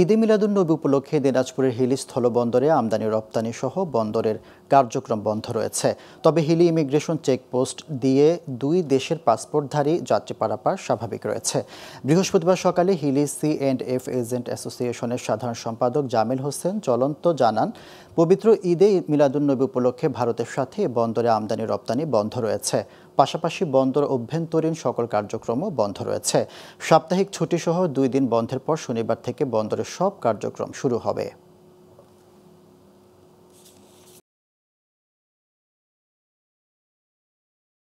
ঈদে মিলাদুন্নবী উপলক্ষে দিনাজপুরের হিলি স্থলবন্দরে আমদানি রপ্তানি সহ বন্দরের কার্যক্রম বন্ধ রয়েছে তবে হিলি ইমিগ্রেশন চেকপোস্ট দিয়ে দুই দেশের পাসপোর্টধারী যাত্রী পারাপার স্বাভাবিক রয়েছে বৃহস্পতিবার সকালে Hili C and F agent অ্যাসোসিয়েশনের সাধারণ সম্পাদক জামিল হোসেন চলন্ত জানান পবিত্র ঈদে মিলাদুন্নবী উপলক্ষে ভারতের সাথে বন্দরে আমদানি রপ্তানি বন্ধ রয়েছে পাশাপাশি বন্দর অভ্যন্তরীণ সকল কার্যক্রমও বন্ধ রয়েছে সাপ্তাহিক ছুটিসহ দুই দিন বন্ধের পর শনিবার থেকে বন্দরের সব কার্যক্রম শুরু হবে